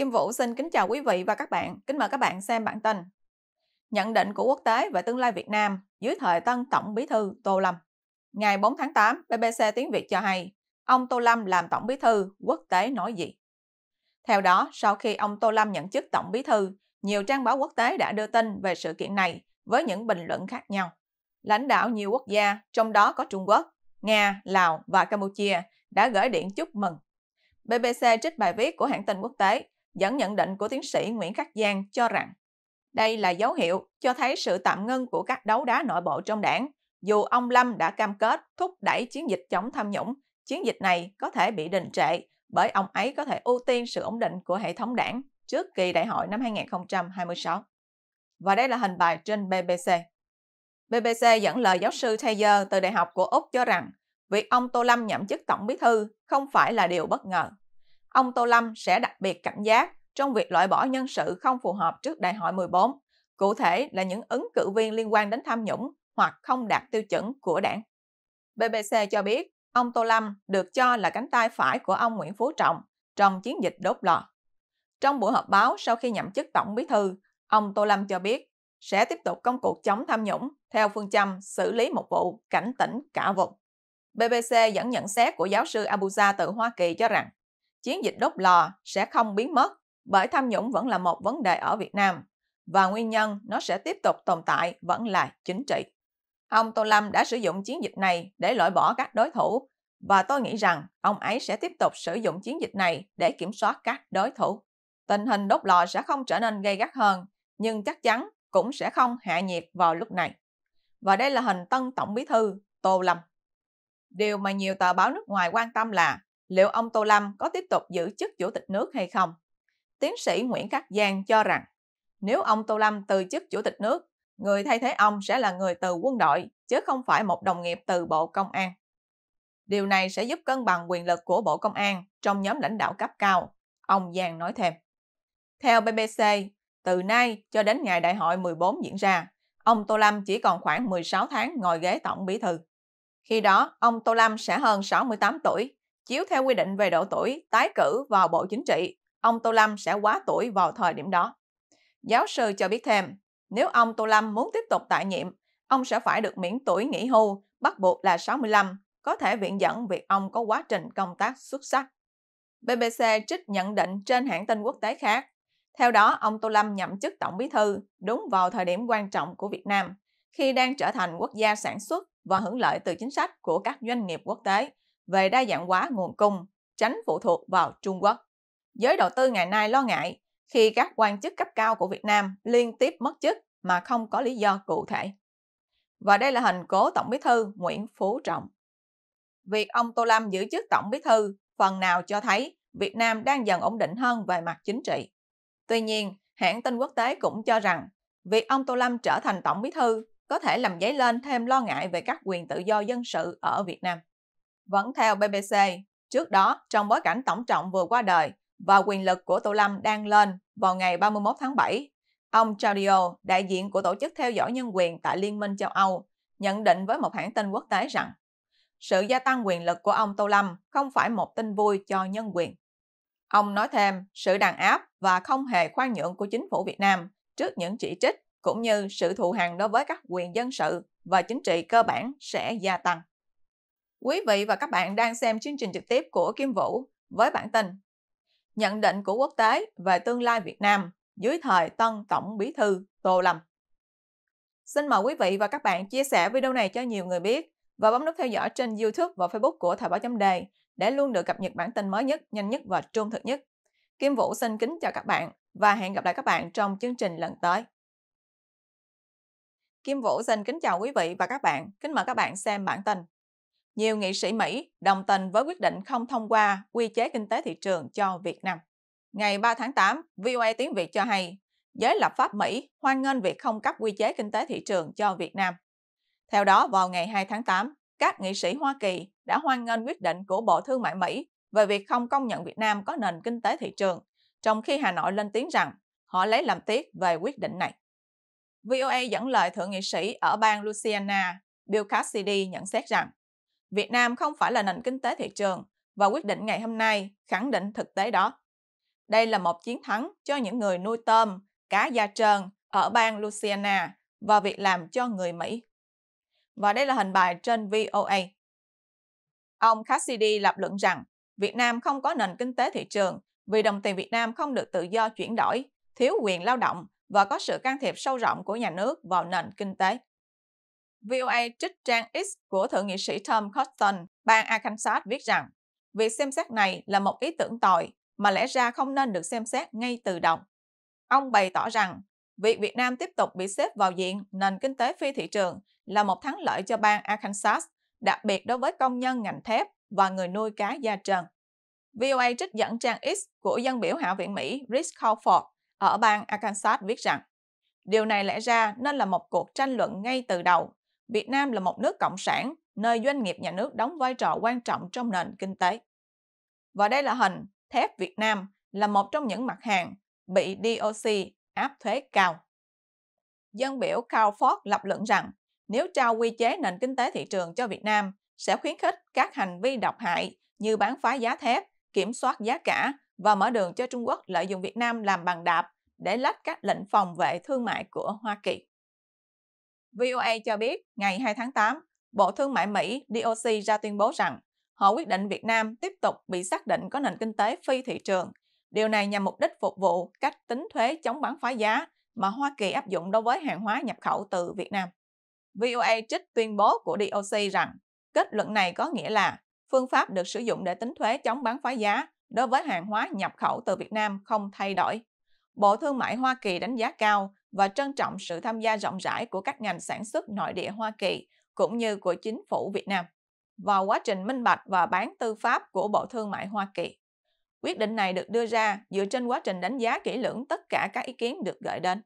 Kim Vũ xin kính chào quý vị và các bạn. Kính mời các bạn xem bản tin. Nhận định của quốc tế về tương lai Việt Nam dưới thời tân Tổng Bí thư Tô Lâm. Ngày 4 tháng 8, BBC tiếng Việt cho hay, ông Tô Lâm làm Tổng Bí thư, quốc tế nói gì? Theo đó, sau khi ông Tô Lâm nhận chức Tổng Bí thư, nhiều trang báo quốc tế đã đưa tin về sự kiện này với những bình luận khác nhau. Lãnh đạo nhiều quốc gia, trong đó có Trung Quốc, Nga, Lào và Campuchia đã gửi điện chúc mừng. BBC trích bài viết của hãng tin quốc tế dẫn nhận định của tiến sĩ Nguyễn Khắc Giang cho rằng đây là dấu hiệu cho thấy sự tạm ngưng của các đấu đá nội bộ trong đảng, dù ông Lâm đã cam kết thúc đẩy chiến dịch chống tham nhũng, chiến dịch này có thể bị đình trệ bởi ông ấy có thể ưu tiên sự ổn định của hệ thống đảng trước kỳ đại hội năm 2026. Và đây là hình bài trên BBC. BBC dẫn lời giáo sư Taylor từ Đại học của Úc cho rằng việc ông Tô Lâm nhậm chức tổng bí thư không phải là điều bất ngờ ông Tô Lâm sẽ đặc biệt cảnh giác trong việc loại bỏ nhân sự không phù hợp trước đại hội 14, cụ thể là những ứng cử viên liên quan đến tham nhũng hoặc không đạt tiêu chuẩn của đảng. BBC cho biết, ông Tô Lâm được cho là cánh tay phải của ông Nguyễn Phú Trọng trong chiến dịch đốt lò. Trong buổi họp báo sau khi nhậm chức tổng bí thư, ông Tô Lâm cho biết sẽ tiếp tục công cuộc chống tham nhũng theo phương châm xử lý một vụ, cảnh tỉnh cả vùng. BBC dẫn nhận xét của giáo sư Abuja từ Hoa Kỳ cho rằng chiến dịch đốt lò sẽ không biến mất bởi tham nhũng vẫn là một vấn đề ở Việt Nam và nguyên nhân nó sẽ tiếp tục tồn tại vẫn là chính trị. Ông Tô Lâm đã sử dụng chiến dịch này để loại bỏ các đối thủ và tôi nghĩ rằng ông ấy sẽ tiếp tục sử dụng chiến dịch này để kiểm soát các đối thủ. Tình hình đốt lò sẽ không trở nên gay gắt hơn, nhưng chắc chắn cũng sẽ không hạ nhiệt vào lúc này. Và đây là hình tân tổng bí thư Tô Lâm. Điều mà nhiều tờ báo nước ngoài quan tâm là liệu ông Tô Lâm có tiếp tục giữ chức chủ tịch nước hay không. Tiến sĩ Nguyễn Cát Giang cho rằng, nếu ông Tô Lâm từ chức chủ tịch nước, người thay thế ông sẽ là người từ quân đội, chứ không phải một đồng nghiệp từ Bộ Công an. Điều này sẽ giúp cân bằng quyền lực của Bộ Công an trong nhóm lãnh đạo cấp cao, ông Giang nói thêm. Theo BBC, từ nay cho đến ngày đại hội 14 diễn ra, ông Tô Lâm chỉ còn khoảng 16 tháng ngồi ghế tổng bí thư. Khi đó, ông Tô Lâm sẽ hơn 68 tuổi chiếu theo quy định về độ tuổi tái cử vào Bộ Chính trị, ông Tô Lâm sẽ quá tuổi vào thời điểm đó. Giáo sư cho biết thêm, nếu ông Tô Lâm muốn tiếp tục tại nhiệm, ông sẽ phải được miễn tuổi nghỉ hưu, bắt buộc là 65, có thể viện dẫn việc ông có quá trình công tác xuất sắc. BBC trích nhận định trên hãng tin quốc tế khác. Theo đó, ông Tô Lâm nhậm chức Tổng Bí thư đúng vào thời điểm quan trọng của Việt Nam, khi đang trở thành quốc gia sản xuất và hưởng lợi từ chính sách của các doanh nghiệp quốc tế, về đa dạng hóa nguồn cung, tránh phụ thuộc vào Trung Quốc. Giới đầu tư ngày nay lo ngại khi các quan chức cấp cao của Việt Nam liên tiếp mất chức mà không có lý do cụ thể. Và đây là hình cố Tổng Bí thư Nguyễn Phú Trọng. Việc ông Tô Lâm giữ chức Tổng Bí thư phần nào cho thấy Việt Nam đang dần ổn định hơn về mặt chính trị. Tuy nhiên, hãng tin quốc tế cũng cho rằng việc ông Tô Lâm trở thành Tổng Bí thư có thể làm dấy lên thêm lo ngại về các quyền tự do dân sự ở Việt Nam. Vẫn theo BBC, trước đó trong bối cảnh tổng trọng vừa qua đời và quyền lực của Tô Lâm đang lên vào ngày 31 tháng 7, ông Claudio, đại diện của Tổ chức Theo dõi Nhân quyền tại Liên minh châu Âu, nhận định với một hãng tin quốc tế rằng sự gia tăng quyền lực của ông Tô Lâm không phải một tin vui cho nhân quyền. Ông nói thêm, sự đàn áp và không hề khoan nhượng của chính phủ Việt Nam trước những chỉ trích cũng như sự thù hằn đối với các quyền dân sự và chính trị cơ bản sẽ gia tăng. Quý vị và các bạn đang xem chương trình trực tiếp của Kim Vũ với bản tin Nhận định của quốc tế về tương lai Việt Nam dưới thời tân Tổng Bí thư Tô Lâm. Xin mời quý vị và các bạn chia sẻ video này cho nhiều người biết và bấm nút theo dõi trên YouTube và Facebook của Thời báo chấm đề để luôn được cập nhật bản tin mới nhất, nhanh nhất và trung thực nhất. Kim Vũ xin kính chào các bạn và hẹn gặp lại các bạn trong chương trình lần tới. Kim Vũ xin kính chào quý vị và các bạn. Kính mời các bạn xem bản tin nhiều nghị sĩ Mỹ đồng tình với quyết định không thông qua quy chế kinh tế thị trường cho Việt Nam. Ngày 3 tháng 8, VOA tiếng Việt cho hay, giới lập pháp Mỹ hoan nghênh việc không cấp quy chế kinh tế thị trường cho Việt Nam. Theo đó, vào ngày 2 tháng 8, các nghị sĩ Hoa Kỳ đã hoan nghênh quyết định của Bộ Thương mại Mỹ về việc không công nhận Việt Nam có nền kinh tế thị trường, trong khi Hà Nội lên tiếng rằng họ lấy làm tiếc về quyết định này. VOA dẫn lời thượng nghị sĩ ở bang Louisiana, Bill Cassidy nhận xét rằng Việt Nam không phải là nền kinh tế thị trường và quyết định ngày hôm nay khẳng định thực tế đó. Đây là một chiến thắng cho những người nuôi tôm, cá da trơn ở bang Louisiana và việc làm cho người Mỹ. Và đây là hình bài trên VOA. Ông Cassidy lập luận rằng Việt Nam không có nền kinh tế thị trường vì đồng tiền Việt Nam không được tự do chuyển đổi, thiếu quyền lao động và có sự can thiệp sâu rộng của nhà nước vào nền kinh tế. VOA trích trang X của Thượng nghị sĩ Tom Cotton, bang Arkansas viết rằng, việc xem xét này là một ý tưởng tồi mà lẽ ra không nên được xem xét ngay từ đầu. Ông bày tỏ rằng, việc Việt Nam tiếp tục bị xếp vào diện nền kinh tế phi thị trường là một thắng lợi cho bang Arkansas, đặc biệt đối với công nhân ngành thép và người nuôi cá da trần. VOA trích dẫn trang X của dân biểu Hạ viện Mỹ Rich Crawford ở bang Arkansas viết rằng, điều này lẽ ra nên là một cuộc tranh luận ngay từ đầu Việt Nam là một nước cộng sản, nơi doanh nghiệp nhà nước đóng vai trò quan trọng trong nền kinh tế. Và đây là hình thép Việt Nam là một trong những mặt hàng bị DOC áp thuế cao. Dân biểu Carl Ford lập luận rằng nếu trao quy chế nền kinh tế thị trường cho Việt Nam sẽ khuyến khích các hành vi độc hại như bán phá giá thép, kiểm soát giá cả và mở đường cho Trung Quốc lợi dụng Việt Nam làm bằng đạp để lách các lệnh phòng vệ thương mại của Hoa Kỳ. VOA cho biết ngày 2 tháng 8, Bộ Thương mại Mỹ DOC ra tuyên bố rằng họ quyết định Việt Nam tiếp tục bị xác định có nền kinh tế phi thị trường. Điều này nhằm mục đích phục vụ cách tính thuế chống bán phá giá mà Hoa Kỳ áp dụng đối với hàng hóa nhập khẩu từ Việt Nam. VOA trích tuyên bố của DOC rằng kết luận này có nghĩa là phương pháp được sử dụng để tính thuế chống bán phá giá đối với hàng hóa nhập khẩu từ Việt Nam không thay đổi. Bộ Thương mại Hoa Kỳ đánh giá cao và trân trọng sự tham gia rộng rãi của các ngành sản xuất nội địa Hoa Kỳ cũng như của chính phủ Việt Nam vào quá trình minh bạch và bán tư pháp của Bộ Thương mại Hoa Kỳ. Quyết định này được đưa ra dựa trên quá trình đánh giá kỹ lưỡng tất cả các ý kiến được gửi đến.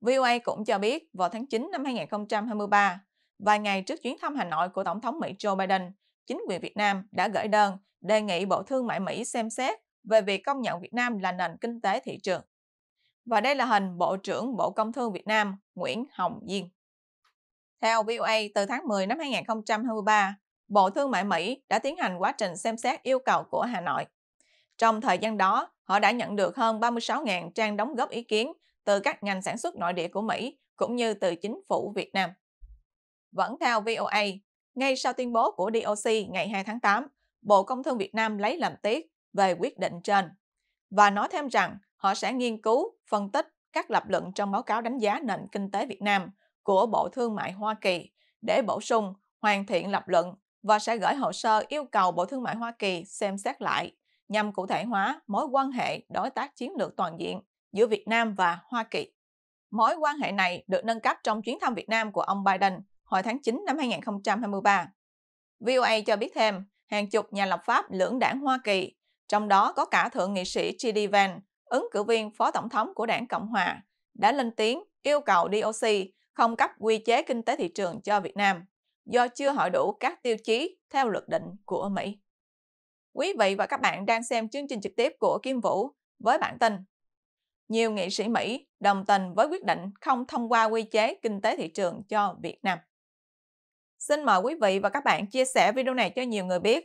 VOA cũng cho biết vào tháng 9 năm 2023, vài ngày trước chuyến thăm Hà Nội của Tổng thống Mỹ Joe Biden, chính quyền Việt Nam đã gửi đơn đề nghị Bộ Thương mại Mỹ xem xét về việc công nhận Việt Nam là nền kinh tế thị trường. Và đây là hình Bộ trưởng Bộ Công Thương Việt Nam Nguyễn Hồng Diên. Theo VOA, từ tháng 10 năm 2023, Bộ Thương mại Mỹ đã tiến hành quá trình xem xét yêu cầu của Hà Nội. Trong thời gian đó, họ đã nhận được hơn 36.000 trang đóng góp ý kiến từ các ngành sản xuất nội địa của Mỹ cũng như từ chính phủ Việt Nam. Vẫn theo VOA, ngay sau tuyên bố của DOC ngày 2 tháng 8, Bộ Công Thương Việt Nam lấy làm tiếc về quyết định trên và nói thêm rằng họ sẽ nghiên cứu, phân tích các lập luận trong báo cáo đánh giá nền kinh tế Việt Nam của Bộ Thương mại Hoa Kỳ để bổ sung, hoàn thiện lập luận và sẽ gửi hồ sơ yêu cầu Bộ Thương mại Hoa Kỳ xem xét lại nhằm cụ thể hóa mối quan hệ đối tác chiến lược toàn diện giữa Việt Nam và Hoa Kỳ. Mối quan hệ này được nâng cấp trong chuyến thăm Việt Nam của ông Biden hồi tháng 9 năm 2023. VOA cho biết thêm, hàng chục nhà lập pháp lưỡng đảng Hoa Kỳ trong đó có cả thượng nghị sĩ J.D. Vance, ứng cử viên phó tổng thống của đảng Cộng Hòa, đã lên tiếng yêu cầu DOC không cấp quy chế kinh tế thị trường cho Việt Nam do chưa hội đủ các tiêu chí theo luật định của Mỹ. Quý vị và các bạn đang xem chương trình trực tiếp của Kim Vũ với bản tin Nhiều nghị sĩ Mỹ đồng tình với quyết định không thông qua quy chế kinh tế thị trường cho Việt Nam. Xin mời quý vị và các bạn chia sẻ video này cho nhiều người biết